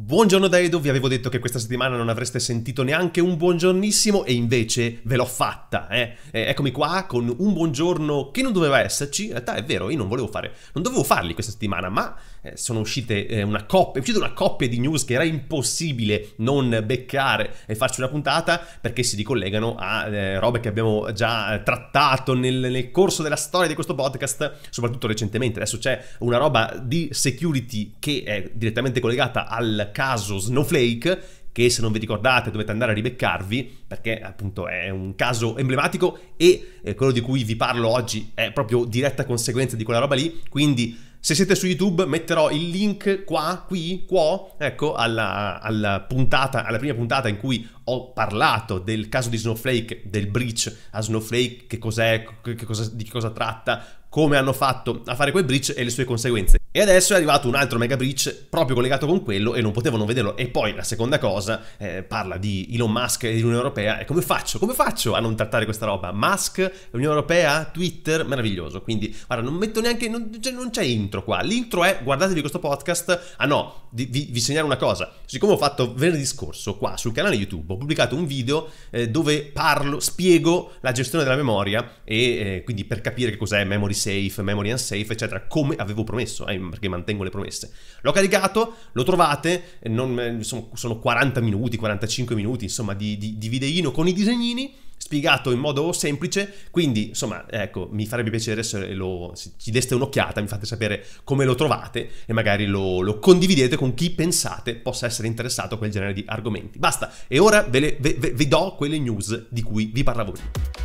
Buongiorno da vi avevo detto che questa settimana non avreste sentito neanche un buongiornissimo e invece ve l'ho fatta, eh? Eh, Eccomi qua con un buongiorno che non doveva esserci, in realtà è vero, io non volevo fare, non dovevo farli questa settimana, ma eh, sono uscite eh, una coppia, è uscita una coppia di news che era impossibile non beccare e farci una puntata perché si ricollegano a eh, robe che abbiamo già trattato nel, nel corso della storia di questo podcast, soprattutto recentemente. Adesso c'è una roba di security che è direttamente collegata al caso Snowflake che se non vi ricordate dovete andare a ribeccarvi perché appunto è un caso emblematico e quello di cui vi parlo oggi è proprio diretta conseguenza di quella roba lì, quindi se siete su YouTube metterò il link qua, qui, qua, ecco, alla, alla, puntata, alla prima puntata in cui ho parlato del caso di Snowflake, del breach a Snowflake, che cos'è, che cosa, di che cosa tratta, come hanno fatto a fare quel breach e le sue conseguenze. E adesso è arrivato un altro mega breach proprio collegato con quello e non potevo non vederlo. E poi la seconda cosa eh, parla di Elon Musk e dell'Unione Europea. E come faccio? Come faccio a non trattare questa roba? Musk, Unione Europea, Twitter, meraviglioso. Quindi guarda, non metto neanche. Non, cioè, non c'è intro qua. L'intro è guardatevi questo podcast. Ah no, di, vi, vi, segnalo una cosa. Siccome ho fatto venerdì scorso qua sul canale YouTube, ho pubblicato un video eh, dove parlo, spiego la gestione della memoria e eh, quindi per capire che cos'è memory safe, memory unsafe, eccetera, come avevo promesso. Eh, perché mantengo le promesse. L'ho caricato, lo trovate, non, eh, sono, sono 40 minuti, 45 minuti, insomma, di, di, di videino con i disegnini spiegato in modo semplice, quindi insomma, ecco, mi farebbe piacere se, lo, se, ci deste un'occhiata, mi fate sapere come lo trovate e magari lo, lo, condividete con chi pensate possa essere interessato a quel genere di argomenti. Basta, e ora ve, le, ve, ve, ve do quelle news di cui vi parlavo prima.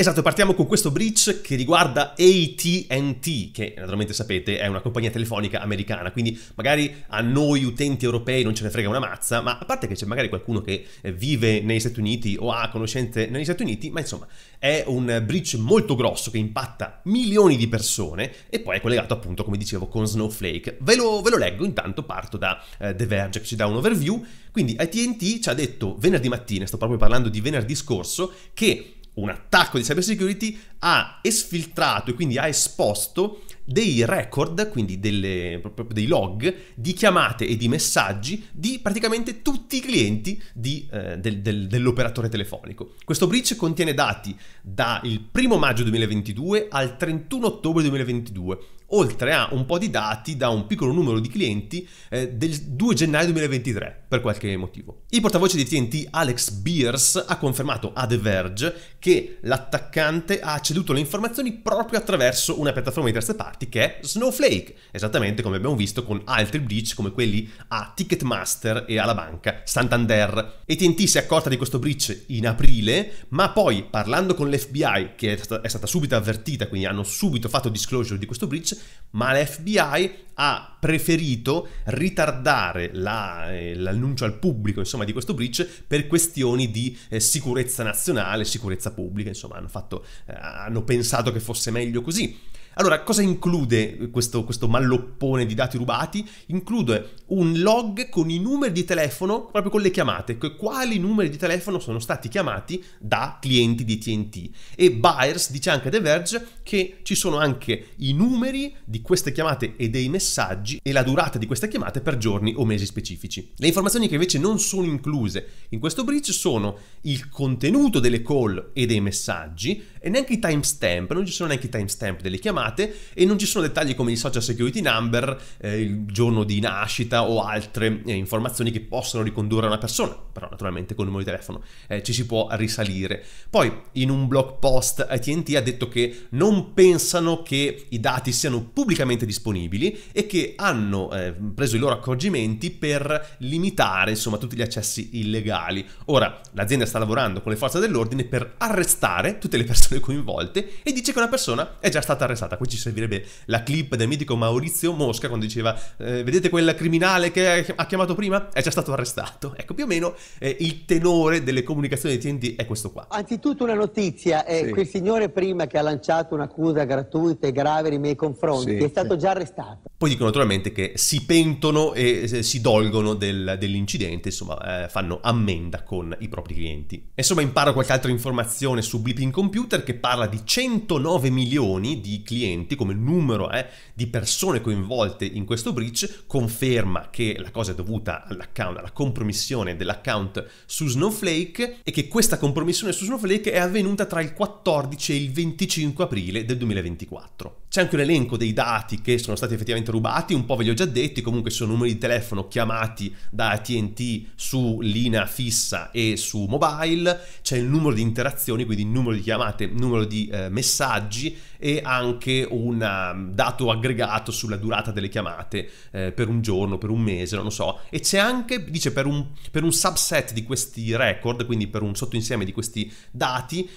Esatto, partiamo con questo breach che riguarda ATT, che naturalmente sapete è una compagnia telefonica americana, quindi magari a noi utenti europei non ce ne frega una mazza, ma a parte che c'è magari qualcuno che eh, vive negli Stati Uniti o ha conoscenze negli Stati Uniti, ma insomma è un breach molto grosso che impatta milioni di persone e poi è collegato appunto, come dicevo, con Snowflake. Ve lo, ve lo leggo, intanto parto da eh, The Verge che ci dà un overview, quindi ATT ci ha detto venerdì mattina, sto proprio parlando di venerdì scorso, che un attacco di cybersecurity ha esfiltrato e quindi ha esposto dei record, quindi delle, dei log di chiamate e di messaggi di praticamente tutti i clienti di, eh, del, del, dell'operatore telefonico. Questo breach contiene dati dal 1 maggio 2022 al 31 ottobre 2022 oltre a un po' di dati da un piccolo numero di clienti eh, del 2 gennaio 2023, per qualche motivo. Il portavoce di TNT Alex Beers ha confermato a The Verge che l'attaccante ha ceduto le informazioni proprio attraverso una piattaforma di terze parti che è Snowflake, esattamente come abbiamo visto con altri breach come quelli a Ticketmaster e alla banca Santander. E TNT si è accorta di questo breach in aprile, ma poi parlando con l'FBI, che è stata subito avvertita, quindi hanno subito fatto disclosure di questo breach, News, ma l'FBI ha preferito ritardare la, eh, l'annuncio al pubblico insomma, di questo breach per questioni di eh, sicurezza nazionale, sicurezza pubblica, insomma hanno, fatto, eh, hanno pensato che fosse meglio così. Allora, cosa include questo, questo malloppone di dati rubati? Include un log con i numeri di telefono, proprio con le chiamate, quali numeri di telefono sono stati chiamati da clienti di TNT. E Byers dice anche a The Verge che ci sono anche i numeri di queste chiamate e dei messaggi e la durata di queste chiamate per giorni o mesi specifici. Le informazioni che invece non sono incluse in questo breach sono il contenuto delle call e dei messaggi e neanche i timestamp, non ci sono neanche i timestamp delle chiamate e non ci sono dettagli come il social security number, eh, il giorno di nascita o altre eh, informazioni che possono ricondurre a una persona, però naturalmente con il numero di telefono eh, ci si può risalire. Poi in un blog post AT&T ha detto che non pensano che i dati siano pubblicamente disponibili e che hanno eh, preso i loro accorgimenti per limitare insomma tutti gli accessi illegali. Ora l'azienda sta lavorando con le forze dell'ordine per arrestare tutte le persone persone coinvolte e dice che una persona è già stata arrestata. Qui ci servirebbe la clip del mitico Maurizio Mosca quando diceva eh, vedete quel criminale che ha chiamato prima? È già stato arrestato. Ecco, più o meno eh, il tenore delle comunicazioni di TNT è questo qua. Anzitutto una notizia, eh, sì. quel signore prima che ha lanciato un'accusa gratuita e grave nei miei confronti sì, è stato sì. già arrestato. Poi dicono naturalmente che si pentono e eh, si dolgono del, dell'incidente, insomma eh, fanno ammenda con i propri clienti. Insomma imparo qualche altra informazione su Blipping Computer che parla di 109 milioni di clienti come numero eh, di persone coinvolte in questo breach, conferma che la cosa è dovuta all'account, alla compromissione dell'account su Snowflake e che questa compromissione su Snowflake è avvenuta tra il 14 e il 25 aprile del 2024. C'è anche un elenco dei dati che sono stati effettivamente rubati, un po' ve li ho già detti, comunque sono numeri di telefono chiamati da ATT su linea fissa e su mobile, c'è il numero di interazioni, quindi numero di chiamate, numero di eh, messaggi e anche un um, dato aggregato sulla durata delle chiamate eh, per un giorno, per un mese, non lo so. E c'è anche, dice, per un, per un subset di questi record, quindi per un sottoinsieme di questi dati,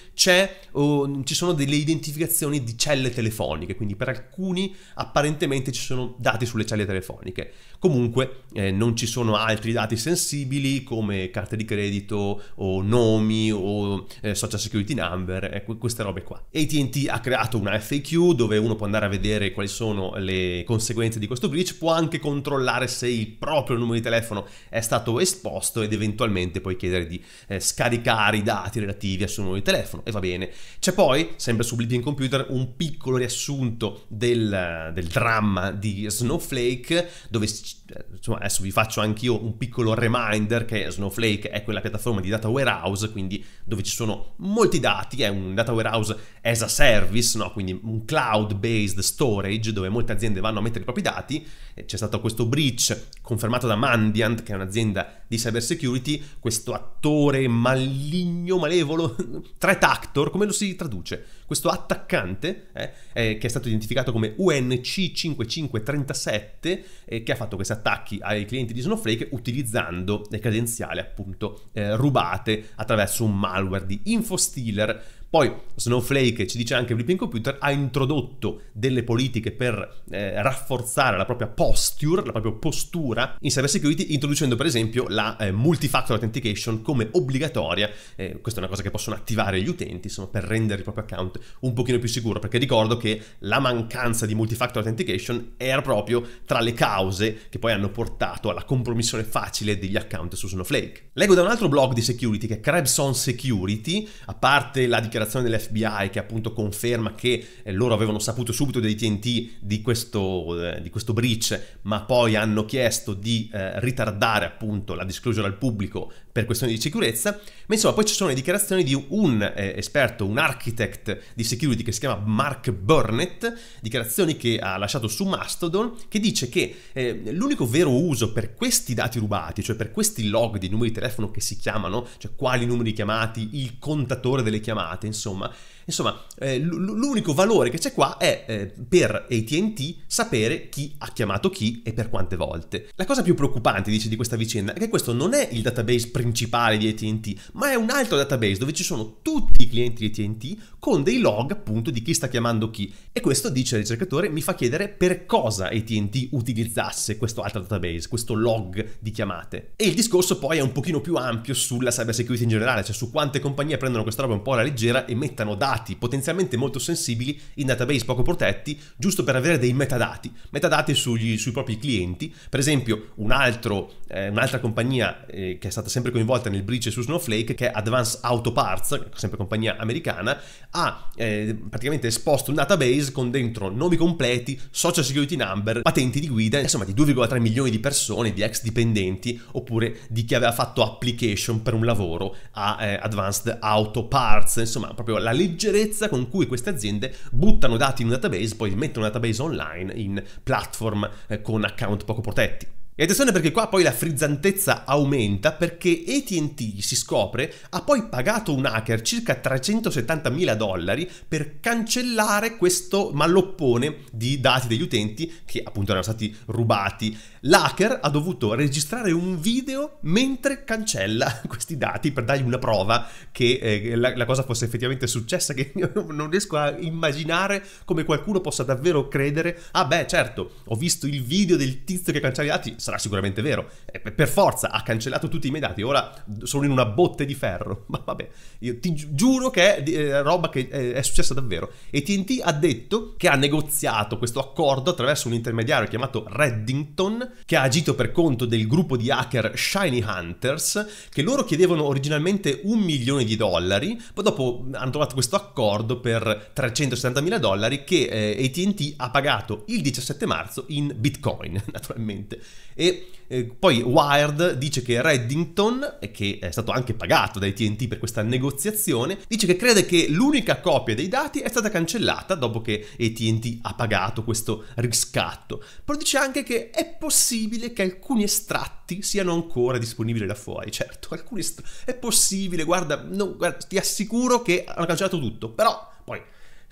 oh, ci sono delle identificazioni di celle telefoniche quindi per alcuni apparentemente ci sono dati sulle celle telefoniche. Comunque eh, non ci sono altri dati sensibili come carte di credito o nomi o eh, social security number, eh, queste robe qua. ATT ha creato una FAQ dove uno può andare a vedere quali sono le conseguenze di questo breach, può anche controllare se il proprio numero di telefono è stato esposto ed eventualmente puoi chiedere di eh, scaricare i dati relativi al suo numero di telefono e va bene. C'è poi, sempre su Bleeding Computer, un piccolo riassunto appunto del, del dramma di Snowflake dove cioè, insomma, adesso vi faccio anche io un piccolo reminder che Snowflake è quella piattaforma di data warehouse, quindi dove ci sono molti dati, è un data warehouse as a service, no? quindi un cloud-based storage dove molte aziende vanno a mettere i propri dati. C'è stato questo breach confermato da Mandiant, che è un'azienda di cyber security, questo attore maligno, malevolo, threat actor, come lo si traduce? Questo attaccante eh, eh, che è stato identificato come UNC5537 eh, che ha fatto questa attacchi ai clienti di Snowflake utilizzando le credenziali appunto eh, rubate attraverso un malware di InfoStealer poi Snowflake, ci dice anche Flipping Computer, ha introdotto delle politiche per eh, rafforzare la propria posture, la propria postura in cybersecurity, introducendo per esempio la eh, multifactor authentication come obbligatoria. Eh, questa è una cosa che possono attivare gli utenti, insomma, per rendere il proprio account un pochino più sicuro, perché ricordo che la mancanza di multifactor authentication era proprio tra le cause che poi hanno portato alla compromissione facile degli account su Snowflake. Leggo da un altro blog di security che è Crabson Security, a parte la dichiarazione dichiarazione dell'FBI che appunto conferma che eh, loro avevano saputo subito dei TNT di questo, eh, di questo breach, ma poi hanno chiesto di eh, ritardare appunto la disclosure al pubblico per questioni di sicurezza. Ma insomma, poi ci sono le dichiarazioni di un eh, esperto, un architect di security che si chiama Mark Burnett, dichiarazioni che ha lasciato su Mastodon, che dice che eh, l'unico vero uso per questi dati rubati, cioè per questi log di numeri di telefono che si chiamano, cioè quali numeri chiamati, il contatore delle chiamate, insomma, Insomma, eh, l'unico valore che c'è qua è eh, per ATT sapere chi ha chiamato chi e per quante volte. La cosa più preoccupante, dice, di questa vicenda è che questo non è il database principale di ATT, ma è un altro database dove ci sono tutti i clienti di ATT con dei log appunto di chi sta chiamando chi. E questo, dice il ricercatore, mi fa chiedere per cosa ATT utilizzasse questo altro database, questo log di chiamate. E il discorso poi è un pochino più ampio sulla cybersecurity in generale, cioè su quante compagnie prendono questa roba un po' alla leggera e mettano dati dati potenzialmente molto sensibili in database poco protetti, giusto per avere dei metadati, metadati sugli, sui propri clienti. Per esempio, un altro, eh, un'altra compagnia eh, che è stata sempre coinvolta nel breach su Snowflake, che è Advanced Auto Parts, sempre compagnia americana, ha eh, praticamente esposto un database con dentro nomi completi, social security number, patenti di guida, insomma di 2,3 milioni di persone, di ex dipendenti, oppure di chi aveva fatto application per un lavoro a eh, Advanced Auto Parts, insomma proprio la legge leggerezza con cui queste aziende buttano dati in un database, poi mettono un database online in platform eh, con account poco protetti. E attenzione perché qua poi la frizzantezza aumenta perché ATT si scopre ha poi pagato un hacker circa 370 mila dollari per cancellare questo malloppone di dati degli utenti che appunto erano stati rubati. L'hacker ha dovuto registrare un video mentre cancella questi dati per dargli una prova che eh, la, la, cosa fosse effettivamente successa che io non riesco a immaginare come qualcuno possa davvero credere ah beh certo ho visto il video del tizio che cancella i dati sarà sicuramente vero, eh, per forza ha cancellato tutti i miei dati, ora sono in una botte di ferro, ma vabbè, io ti giuro che è eh, roba che eh, è successa davvero. E TNT ha detto che ha negoziato questo accordo attraverso un intermediario chiamato Reddington, che ha agito per conto del gruppo di hacker Shiny Hunters, che loro chiedevano originalmente un milione di dollari, poi dopo hanno trovato questo accordo per 370 mila dollari che ATT ha pagato il 17 marzo in bitcoin, naturalmente. E eh, poi Wired dice che Reddington, che è stato anche pagato dai TNT per questa negoziazione, dice che crede che l'unica copia dei dati è stata cancellata dopo che ATT ha pagato questo riscatto, però dice anche che è possibile che alcuni estratti siano ancora disponibili là fuori, certo, alcuni estratti, è possibile, guarda, no, guarda ti assicuro che hanno cancellato tutto, però poi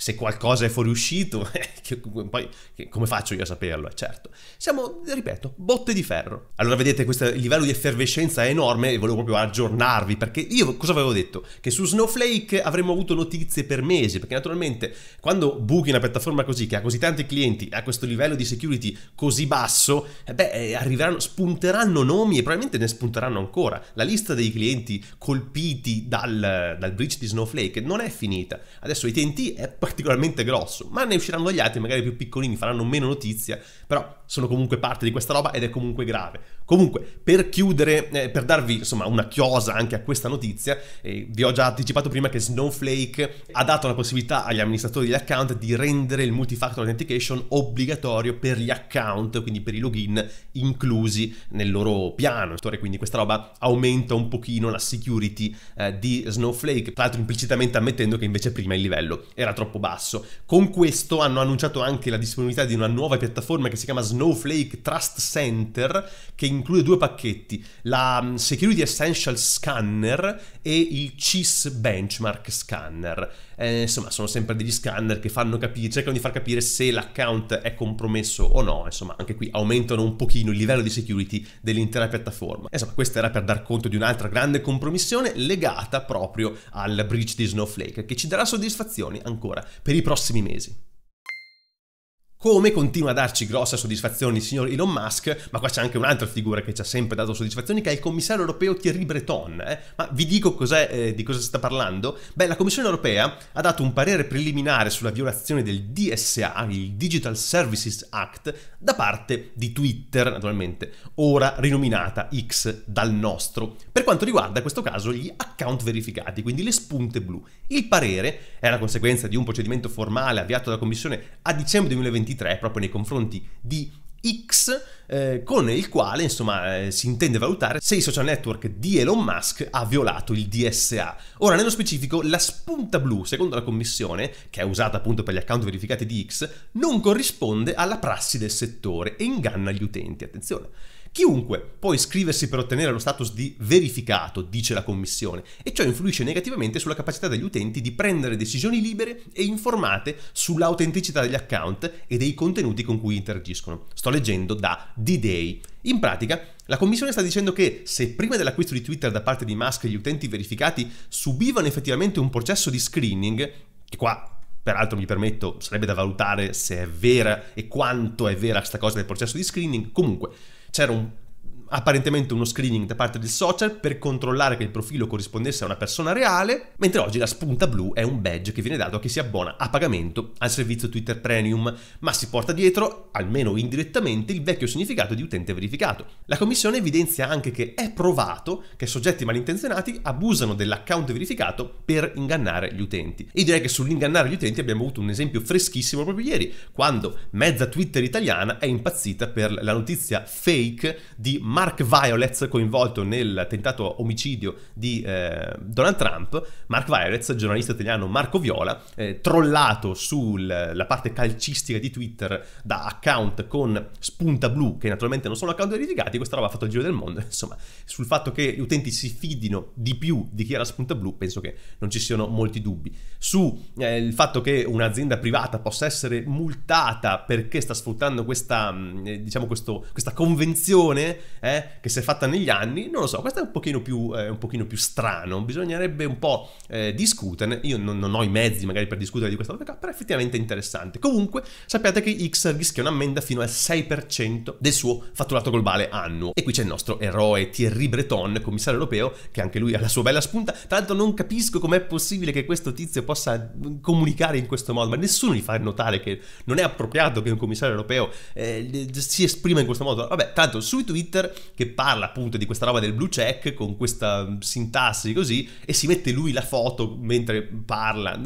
se qualcosa è fuoriuscito, eh, poi come faccio io a saperlo? È eh, certo. Siamo, ripeto, botte di ferro. Allora vedete, questo livello di effervescenza è enorme e volevo proprio aggiornarvi, perché io cosa avevo detto? Che su Snowflake avremmo avuto notizie per mesi, perché naturalmente quando buchi una piattaforma così, che ha così tanti clienti, a questo livello di security così basso, eh beh, eh, arriveranno, spunteranno nomi e probabilmente ne spunteranno ancora. La lista dei clienti colpiti dal, dal breach di Snowflake non è finita. Adesso i TNT è particolarmente grosso, ma ne usciranno degli altri, magari più piccolini, faranno meno notizia, però sono comunque parte di questa roba ed è comunque grave. Comunque, per chiudere, eh, per darvi insomma una chiosa anche a questa notizia, eh, vi ho già anticipato prima che Snowflake ha dato la possibilità agli amministratori degli account di rendere il multifactor authentication obbligatorio per gli account, quindi per i login inclusi nel loro piano. Quindi questa roba aumenta un pochino la security eh, di Snowflake, tra l'altro implicitamente ammettendo che invece prima il livello era troppo basso. Con questo hanno annunciato anche la disponibilità di una nuova piattaforma che si chiama Snowflake Trust Center che in include due pacchetti, la mm, Security Essential Scanner e il CIS Benchmark Scanner. Eh, insomma, sono sempre degli scanner che fanno capire, cercano di far capire se l'account è compromesso o no. Insomma, anche qui aumentano un pochino il livello di security dell'intera piattaforma. Insomma, questo era per dar conto di un'altra grande compromissione legata proprio al breach di Snowflake, che ci darà soddisfazioni ancora per i prossimi mesi. Come continua a darci grossa soddisfazione il signor Elon Musk, ma qua c'è anche un'altra figura che ci ha sempre dato soddisfazioni, che è il commissario europeo Thierry Breton. Eh? Ma vi dico eh, di cosa si sta parlando? Beh, la Commissione europea ha dato un parere preliminare sulla violazione del DSA, il Digital Services Act, da parte di Twitter, naturalmente, ora rinominata X dal nostro, per quanto riguarda in questo caso gli account verificati, quindi le spunte blu. Il parere è la conseguenza di un procedimento formale avviato dalla Commissione a dicembre 2021 2023 proprio nei confronti di X eh, con il quale insomma eh, si intende valutare se il social network di Elon Musk ha violato il DSA. Ora nello specifico la spunta blu secondo la commissione che è usata appunto per gli account verificati di X non corrisponde alla prassi del settore e inganna gli utenti, attenzione. Chiunque può iscriversi per ottenere lo status di verificato, dice la Commissione, e ciò influisce negativamente sulla capacità degli utenti di prendere decisioni libere e informate sull'autenticità degli account e dei contenuti con cui interagiscono. Sto leggendo da D-Day. In pratica, la Commissione sta dicendo che se prima dell'acquisto di Twitter da parte di Musk gli utenti verificati subivano effettivamente un processo di screening, che qua peraltro mi permetto, sarebbe da valutare se è vera e quanto è vera questa cosa del processo di screening, comunque disseram apparentemente uno screening da parte del social per controllare che il profilo corrispondesse a una persona reale, mentre oggi la spunta blu è un badge che viene dato a chi si abbona a pagamento al servizio Twitter Premium, ma si porta dietro, almeno indirettamente, il vecchio significato di utente verificato. La commissione evidenzia anche che è provato che soggetti malintenzionati abusano dell'account verificato per ingannare gli utenti. E direi che sull'ingannare gli utenti abbiamo avuto un esempio freschissimo proprio ieri, quando mezza Twitter italiana è impazzita per la notizia fake di Mario Mark Violets coinvolto nel tentato omicidio di eh, Donald Trump, Mark Violets, giornalista italiano Marco Viola, eh, trollato sulla parte calcistica di Twitter da account con spunta blu, che naturalmente non sono account verificati, questa roba ha fatto il giro del mondo, insomma, sul fatto che gli utenti si fidino di più di chi era spunta blu, penso che non ci siano molti dubbi. Sul eh, fatto che un'azienda privata possa essere multata perché sta sfruttando questa, mm, eh, diciamo questo, questa convenzione, eh, eh, che si è fatta negli anni, non lo so, questo è un pochino più, eh, un pochino più strano, bisognerebbe un po' eh, discuterne, io non, non, ho i mezzi magari per discutere di questa cosa, però è effettivamente interessante. Comunque sappiate che X rischia un'ammenda fino al 6% del suo fatturato globale annuo. E qui c'è il nostro eroe Thierry Breton, commissario europeo, che anche lui ha la sua bella spunta, tra l'altro non capisco com'è possibile che questo tizio possa mm, comunicare in questo modo, ma nessuno gli fa notare che non è appropriato che un commissario europeo eh, si esprima in questo modo. Vabbè, tanto su Twitter che parla appunto di questa roba del blue check con questa sintassi così e si mette lui la foto mentre parla.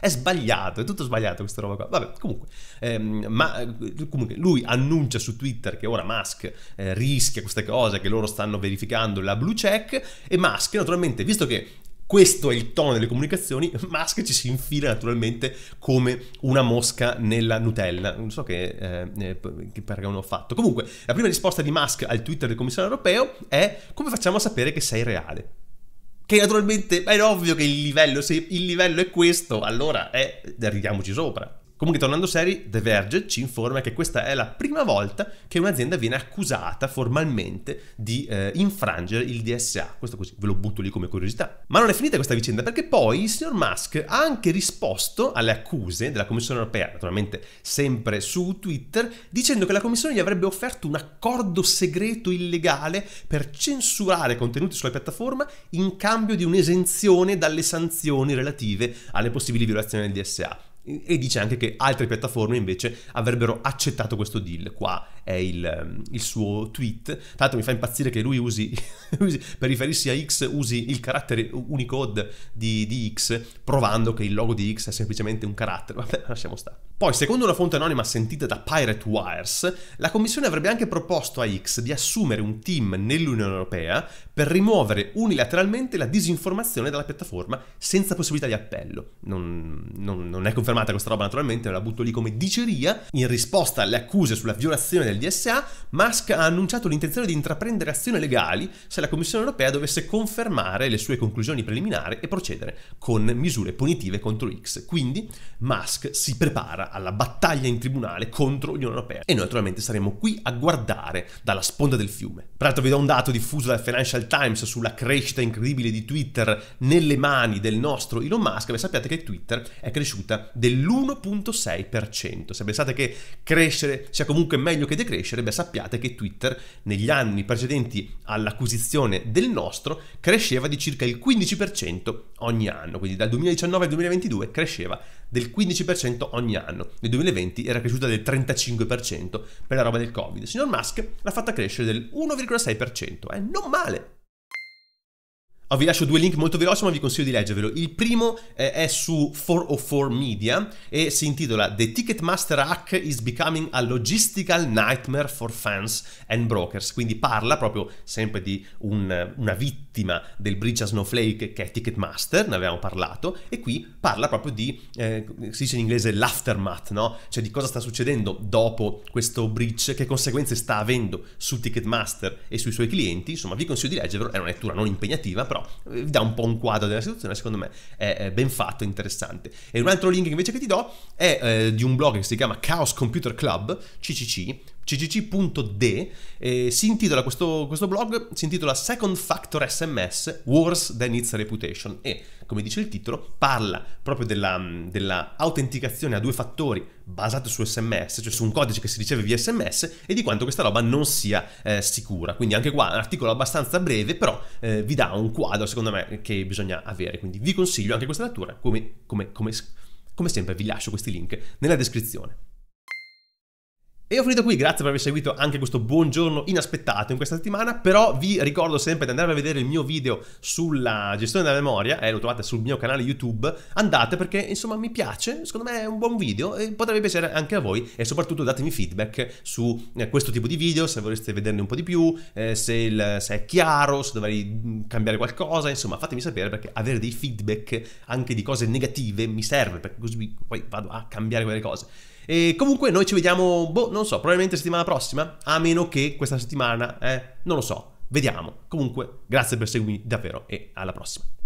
È sbagliato, è tutto sbagliato questa roba qua. Vabbè, comunque, ehm, ma, eh, comunque lui annuncia su Twitter che ora Musk eh, rischia queste cose, che loro stanno verificando la blue check e Musk naturalmente, visto che questo è il tono delle comunicazioni. Musk ci si infila naturalmente come una mosca nella Nutella. Non so che, eh, eh, che paragone ho fatto. Comunque, la prima risposta di Musk al Twitter del commissario europeo è come facciamo a sapere che sei reale? Che naturalmente è ovvio che il livello, se il livello è questo, allora eh, arriviamoci sopra. Comunque, tornando seri, The Verge ci informa che questa è la prima volta che un'azienda viene accusata formalmente di eh, infrangere il DSA. Questo così, ve lo butto lì come curiosità. Ma non è finita questa vicenda perché poi il signor Musk ha anche risposto alle accuse della Commissione europea, naturalmente sempre su Twitter, dicendo che la Commissione gli avrebbe offerto un accordo segreto illegale per censurare contenuti sulla piattaforma in cambio di un'esenzione dalle sanzioni relative alle possibili violazioni del DSA e dice anche che altre piattaforme invece avrebbero accettato questo deal. Qua è il, ehm, il suo tweet. Tra l'altro mi fa impazzire che lui usi, per riferirsi a X, usi il carattere Unicode di, di, X, provando che il logo di X è semplicemente un carattere. Vabbè, lasciamo stare. Poi, secondo una fonte anonima sentita da Pirate Wires, la Commissione avrebbe anche proposto a X di assumere un team nell'Unione Europea per rimuovere unilateralmente la disinformazione dalla piattaforma senza possibilità di appello. Non, non, non è confermata questa roba naturalmente, la butto lì come diceria. In risposta alle accuse sulla violazione del DSA, Musk ha annunciato l'intenzione di intraprendere azioni legali se la Commissione europea dovesse confermare le sue conclusioni preliminari e procedere con misure punitive contro X. Quindi Musk si prepara alla battaglia in tribunale contro l'Unione europea e noi naturalmente saremo qui a guardare dalla sponda del fiume. Tra l'altro vi do un dato diffuso dal Financial Financial Times sulla crescita incredibile di Twitter nelle mani del nostro Elon Musk, beh, sappiate che Twitter è cresciuta dell'1.6%. Se pensate che crescere sia comunque meglio che decrescere, beh, sappiate che Twitter negli anni precedenti all'acquisizione del nostro cresceva di circa il 15% ogni anno, quindi dal 2019 al 2022 cresceva del 15% ogni anno, nel 2020 era cresciuta del 35% per la roba del Covid. Signor Musk l'ha fatta crescere del 1,6%, è eh? non male! Ah, vi lascio due link molto veloci, ma vi consiglio di leggervelo. Il primo eh, è su 404 Media e si intitola The Ticketmaster Hack is Becoming a Logistical Nightmare for Fans and Brokers. Quindi parla proprio sempre di un, una vittima del breach a Snowflake che è Ticketmaster, ne avevamo parlato, e qui parla proprio di, eh, si dice in inglese, l'aftermath, no? Cioè di cosa sta succedendo dopo questo breach, che conseguenze sta avendo su Ticketmaster e sui suoi clienti. Insomma, vi consiglio di leggervelo, è una lettura non impegnativa, però vi dà un po' un quadro della situazione, secondo me è ben fatto, interessante. E un altro link invece che ti do è eh, di un blog che si chiama Chaos Computer Club, CCC, ccc.de eh, si intitola questo, questo, blog si intitola Second Factor SMS Worse Than Its Reputation e come dice il titolo parla proprio della, della autenticazione a due fattori basato su sms cioè su un codice che si riceve via sms e di quanto questa roba non sia eh, sicura quindi anche qua un articolo abbastanza breve però eh, vi dà un quadro secondo me che bisogna avere quindi vi consiglio anche questa lettura come, come, come, come sempre vi lascio questi link nella descrizione e ho finito qui, grazie per aver seguito anche questo buongiorno inaspettato in questa settimana, però vi ricordo sempre di andare a vedere il mio video sulla gestione della memoria, eh, lo trovate sul mio canale YouTube, andate perché insomma mi piace, secondo me è un buon video e potrebbe piacere anche a voi e soprattutto datemi feedback su eh, questo tipo di video, se vorreste vederne un po' di più, eh, se, il, se, è chiaro, se dovrei mm, cambiare qualcosa, insomma fatemi sapere perché avere dei feedback anche di cose negative mi serve perché così poi vado a cambiare quelle cose. E comunque noi ci vediamo, boh, non so, probabilmente settimana prossima, a meno che questa settimana, eh, non lo so, vediamo. Comunque, grazie per seguirmi davvero e alla prossima.